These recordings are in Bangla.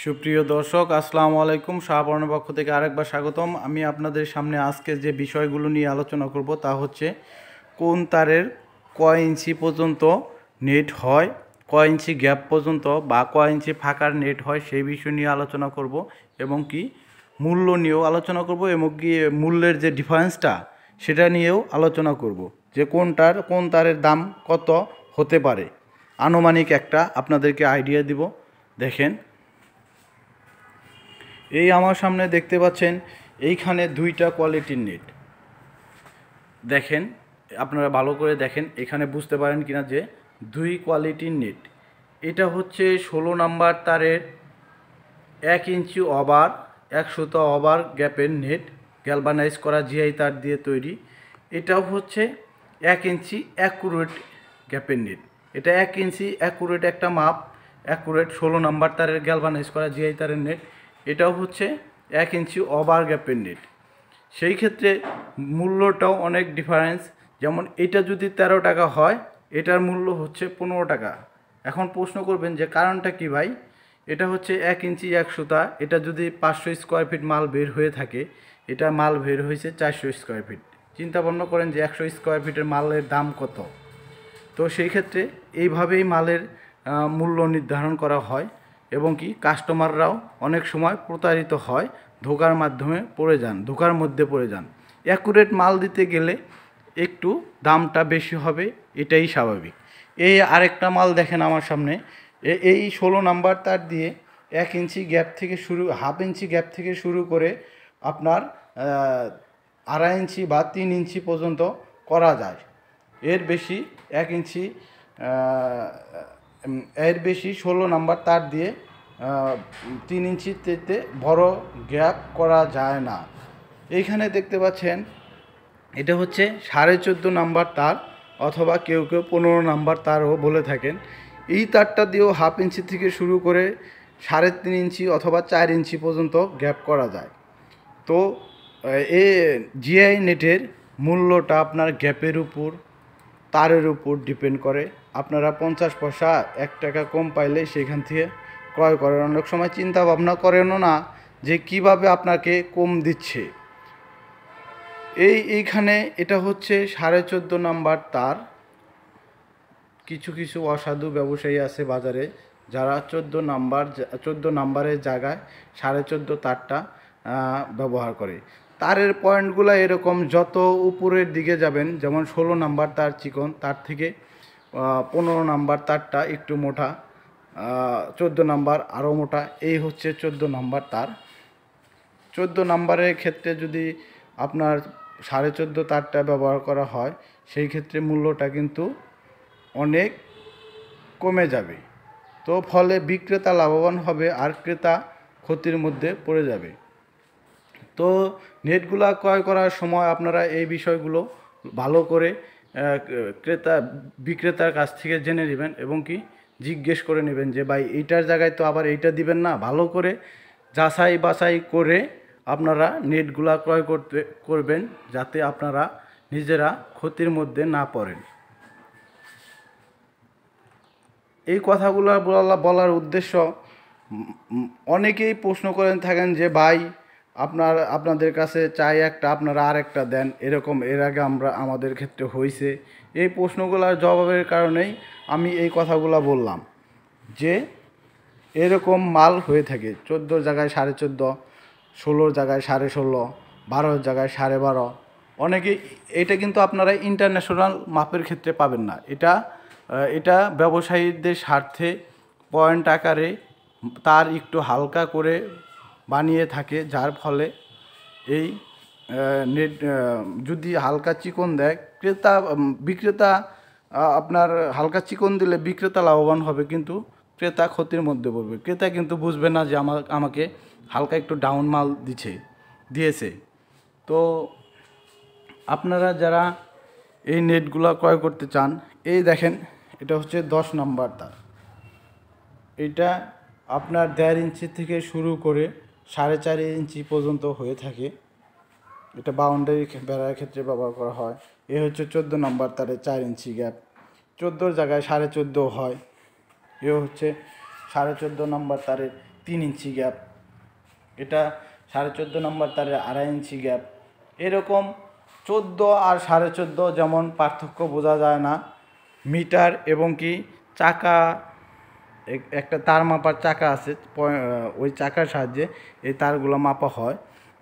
সুপ্রিয় দর্শক আসসালামু আলাইকুম শাহবর্ণের পক্ষ থেকে আরেকবার স্বাগতম আমি আপনাদের সামনে আজকে যে বিষয়গুলো নিয়ে আলোচনা করব তা হচ্ছে কোন তারের কয় ইঞ্চি পর্যন্ত নেট হয় কয় ইঞ্চি গ্যাপ পর্যন্ত বা কয় ইঞ্চি ফাঁকার নেট হয় সেই বিষয় নিয়ে আলোচনা করব এবং কি মূল্য নিয়েও আলোচনা করব এবং কি মূল্যের যে ডিফারেন্সটা সেটা নিয়েও আলোচনা করব যে কোনটার কোন তারের দাম কত হতে পারে আনুমানিক একটা আপনাদেরকে আইডিয়া দিব দেখেন এই আমার সামনে দেখতে পাচ্ছেন এইখানে দুইটা কোয়ালিটির নেট দেখেন আপনারা ভালো করে দেখেন এখানে বুঝতে পারেন কিনা যে দুই কোয়ালিটির নেট এটা হচ্ছে ষোলো নাম্বার তারের এক ইঞ্চি ওভার একশোটা ওভার গ্যাপের নেট গ্যালবানাইজ করা জিআই তার দিয়ে তৈরি এটাও হচ্ছে এক ইঞ্চি অ্যাকুরেট গ্যাপের নেট এটা এক ইঞ্চি অ্যাকুরেট একটা মাপ অ্যাকুরেট ষোলো নাম্বার তারের গ্যালভানাইজ করা জিআই তারের নেট এটাও হচ্ছে এক ইঞ্চি ওভার গ্যাপের নেট সেই ক্ষেত্রে মূল্যটাও অনেক ডিফারেন্স যেমন এটা যদি ১৩ টাকা হয় এটার মূল্য হচ্ছে পনেরো টাকা এখন প্রশ্ন করবেন যে কারণটা কি ভাই এটা হচ্ছে এক ইঞ্চি এক সুতা এটা যদি পাঁচশো স্কোয়ার ফিট মাল বের হয়ে থাকে এটা মাল বের হয়েছে চারশো স্কোয়ার ফিট চিন্তা ভাবনা করেন যে একশো স্কোয়ার ফিটের মালের দাম কত তো সেই ক্ষেত্রে এইভাবেই মালের মূল্য নির্ধারণ করা হয় এবং কি কাস্টমাররাও অনেক সময় প্রতারিত হয় ধোকার মাধ্যমে পড়ে যান ধোকার মধ্যে পড়ে যান অ্যাকুরেট মাল দিতে গেলে একটু দামটা বেশি হবে এটাই স্বাভাবিক এই আরেকটা মাল দেখেন আমার সামনে এই ষোলো নাম্বার তার দিয়ে এক ইঞ্চি গ্যাপ থেকে শুরু হাফ ইঞ্চি গ্যাপ থেকে শুরু করে আপনার আড়াই ইঞ্চি বা তিন ইঞ্চি পর্যন্ত করা যায় এর বেশি এক ইঞ্চি এর বেশি ষোলো নাম্বার তার দিয়ে তিন ইঞ্চিতে বড় গ্যাপ করা যায় না এইখানে দেখতে পাচ্ছেন এটা হচ্ছে সাড়ে চোদ্দো নাম্বার তার অথবা কেউ কেউ পনেরো নাম্বার তারও বলে থাকেন এই তারটা দিয়েও হাফ ইঞ্চি থেকে শুরু করে সাড়ে তিন ইঞ্চি অথবা চার ইঞ্চি পর্যন্ত গ্যাপ করা যায় তো এ জিআই নেটের মূল্যটা আপনার গ্যাপের উপর তারের উপর ডিপেন্ড করে আপনারা পঞ্চাশ পয়সা এক টাকা কম পাইলে সেখান থেকে ক্রয় করেন অনেক সময় চিন্তা ভাবনা করেনও না যে কিভাবে আপনাকে কম দিচ্ছে এই এইখানে এটা হচ্ছে সাড়ে চোদ্দো নাম্বার তার কিছু কিছু অসাধু ব্যবসায়ী আছে বাজারে যারা চোদ্দো নাম্বার চোদ্দো নাম্বারের জায়গায় সাড়ে চোদ্দো তারটা ব্যবহার করে তারের পয়েন্টগুলো এরকম যত উপরের দিকে যাবেন যেমন ষোলো নাম্বার তার চিকন তার থেকে পনেরো নাম্বার তারটা একটু মোটা চোদ্দো নাম্বার আরও মোটা এই হচ্ছে চোদ্দো নাম্বার তার চোদ্দো নাম্বারের ক্ষেত্রে যদি আপনার সাড়ে চোদ্দো তারটা ব্যবহার করা হয় সেই ক্ষেত্রে মূল্যটা কিন্তু অনেক কমে যাবে তো ফলে বিক্রেতা লাভবান হবে আর ক্রেতা ক্ষতির মধ্যে পড়ে যাবে তো নেটগুলা ক্রয় করার সময় আপনারা এই বিষয়গুলো ভালো করে ক্রেতা বিক্রেতার কাছ থেকে জেনে নেবেন এবং কি জিজ্ঞেস করে নেবেন যে ভাই এইটার জায়গায় তো আবার এইটা দিবেন না ভালো করে যাচাই বাছাই করে আপনারা নেটগুলা ক্রয় করতে করবেন যাতে আপনারা নিজেরা ক্ষতির মধ্যে না পড়েন এই কথাগুলো বলা বলার উদ্দেশ্য অনেকেই প্রশ্ন করেন থাকেন যে ভাই আপনার আপনাদের কাছে চাই একটা আপনারা আর একটা দেন এরকম এর আগে আমরা আমাদের ক্ষেত্রে হয়েছে এই প্রশ্নগুলোর জবাবের কারণেই আমি এই কথাগুলো বললাম যে এরকম মাল হয়ে থাকে চোদ্দোর জায়গায় সাড়ে চোদ্দো ষোলোর জায়গায় সাড়ে ষোলো বারোর জায়গায় সাড়ে বারো অনেকে এটা কিন্তু আপনারা ইন্টারন্যাশনাল মাপের ক্ষেত্রে পাবেন না এটা এটা ব্যবসায়ীদের স্বার্থে পয়েন্ট আকারে তার একটু হালকা করে বানিয়ে থাকে যার ফলে এই নেট যদি হালকা চিকন দেয় ক্রেতা বিক্রেতা আপনার হালকা চিকন দিলে বিক্রেতা লাভবান হবে কিন্তু ক্রেতা ক্ষতির মধ্যে পড়বে ক্রেতা কিন্তু বুঝবে না যে আমার আমাকে হালকা একটু ডাউন মাল দিছে দিয়েছে তো আপনারা যারা এই নেটগুলো ক্রয় করতে চান এই দেখেন এটা হচ্ছে দশ নম্বর তার এটা আপনার দেড় ইঞ্চি থেকে শুরু করে সাড়ে চার ইঞ্চি পর্যন্ত হয়ে থাকে এটা বাউন্ডারি বেড়ার ক্ষেত্রে ব্যবহার করা হয় এ হচ্ছে চোদ্দো নম্বর তারে চার ইঞ্চি গ্যাপ চোদ্দোর জায়গায় সাড়ে চোদ্দো হয় এ হচ্ছে সাড়ে চোদ্দো নম্বর তারের তিন ইঞ্চি গ্যাপ এটা সাড়ে চোদ্দো নম্বর তারের আড়াই ইঞ্চি গ্যাপ এরকম চোদ্দো আর সাড়ে চোদ্দো যেমন পার্থক্য বোঝা যায় না মিটার এবং কি চাকা একটা তার মাপার চাকা আছে ওই চাকার সাহায্যে এই তারগুলো মাপা হয়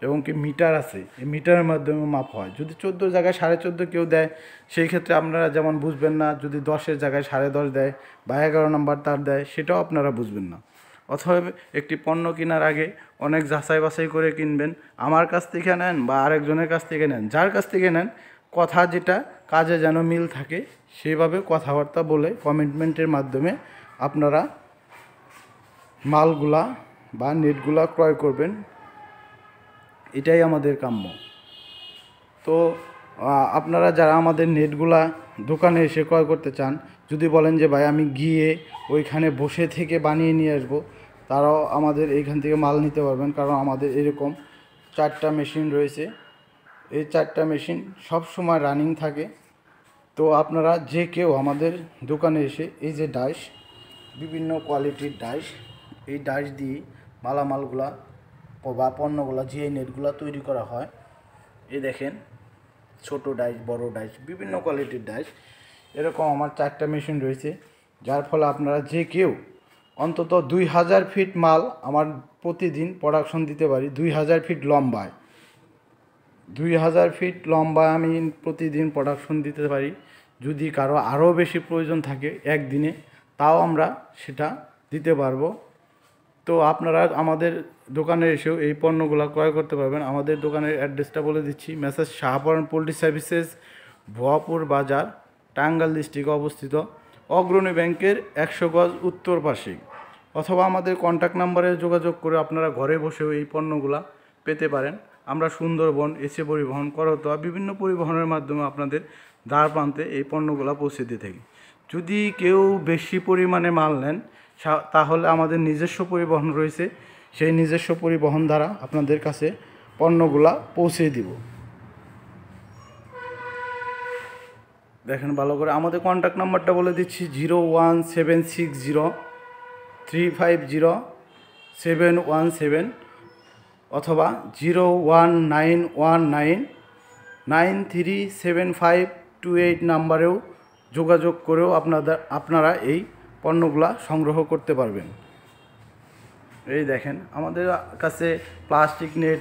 এবং কি মিটার আছে এই মিটারের মাধ্যমে মাপ হয় যদি চোদ্দো জায়গায় সাড়ে চোদ্দো কেউ দেয় সেই ক্ষেত্রে আপনারা যেমন বুঝবেন না যদি দশের জায়গায় সাড়ে দশ দেয় বা এগারো নাম্বার তার দেয় সেটাও আপনারা বুঝবেন না অথবা একটি পণ্য কেনার আগে অনেক যাচাই বাছাই করে কিনবেন আমার কাছ থেকে নেন বা আরেকজনের কাছ থেকে নেন যার কাছ থেকে নেন কথা যেটা কাজে যেন মিল থাকে সেভাবে কথাবার্তা বলে কমিটমেন্টের মাধ্যমে আপনারা মালগুলা বা নেটগুলা ক্রয় করবেন এটাই আমাদের কাম্য তো আপনারা যারা আমাদের নেটগুলা দোকানে এসে ক্রয় করতে চান যদি বলেন যে ভাই আমি গিয়ে ওইখানে বসে থেকে বানিয়ে নিয়ে আসবো তারাও আমাদের এইখান থেকে মাল নিতে পারবেন কারণ আমাদের এরকম চারটা মেশিন রয়েছে এই চারটা মেশিন সব সময় রানিং থাকে তো আপনারা যে কেউ আমাদের দোকানে এসে এই যে ডাইস বিভিন্ন কোয়ালিটির ডাইস এই ডাইস দিয়ে মালামালগুলা বা পণ্যগুলা যে নেটগুলা তৈরি করা হয় এই দেখেন ছোট ডাইস বড় ডাইস বিভিন্ন কোয়ালিটির ডাইস এরকম আমার চারটা মেশিন রয়েছে যার ফলে আপনারা যে কেউ অন্তত দুই হাজার ফিট মাল আমার প্রতিদিন প্রোডাকশন দিতে পারি দুই হাজার ফিট লম্বায় দুই হাজার ফিট লম্বায় আমি প্রতিদিন প্রোডাকশন দিতে পারি যদি কারো আরও বেশি প্রয়োজন থাকে একদিনে তাও আমরা সেটা দিতে পারবো তো আপনারা আমাদের দোকানে এসেও এই পণ্যগুলো ক্রয় করতে পারবেন আমাদের দোকানের অ্যাড্রেসটা বলে দিচ্ছি message Shahporan poultry services Bhuapur Bazar Tangail ডিস্ট্রিক্টে অবস্থিত অগ্রণী ব্যাংকের একশো গজ উত্তর পাশে অথবা আমাদের কন্ট্যাক্ট নাম্বারে যোগাযোগ করে আপনারা ঘরে বসেও এই পণ্যগুলা পেতে পারেন আমরা সুন্দরবন এসে পরিবহন করতোয়া বিভিন্ন পরিবহনের মাধ্যমে আপনাদের দ্বার প্রান্তে এই পণ্যগুলো পৌঁছে দিয়ে থাকি যদি কেউ বেশি পরিমাণে মাল নেন তাহলে আমাদের নিজস্ব পরিবহন রয়েছে সেই নিজস্ব পরিবহন দ্বারা আপনাদের কাছে পণ্যগুলা পৌঁছে দিব দেখেন ভালো করে আমাদের কন্ট্যাক্ট নাম্বারটা বলে দিচ্ছি zero one seven six zero three five zero seven one seven অথবা zero one nine one nine nine three seven five two eight নাম্বারেও যোগাযোগ করেও আপনাদের আপনারা এই পণ্যগুলা সংগ্রহ করতে পারবেন এই দেখেন আমাদের কাছে plastic net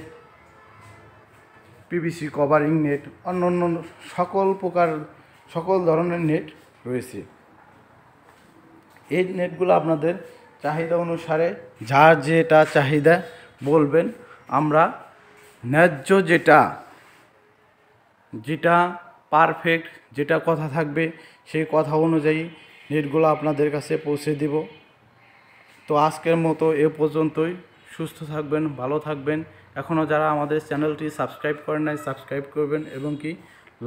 PVC covering net অন্য অন্য সকল প্রকার সকল ধরনের নেট রয়েছে এই নেটগুলো আপনাদের চাহিদা অনুসারে যার যেটা চাহিদা বলবেন আমরা ন্যায্য যেটা যেটা পারফেক্ট যেটা কথা থাকবে সেই কথা অনুযায়ী নেটগুলো আপনাদের কাছে পৌঁছে দিব তো আজকের মতো এ পর্যন্তই সুস্থ থাকবেন ভালো থাকবেন এখনও যারা আমাদের চ্যানেলটি সাবস্ক্রাইব করেন নাই সাবস্ক্রাইব করবেন এবং কি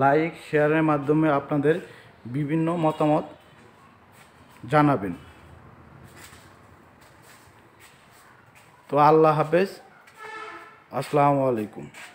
লাইক শেয়ারের মাধ্যমে আপনাদের বিভিন্ন মতামত জানাবেন তো আল্লাহ হাফেজ আসসালামু আলাইকুম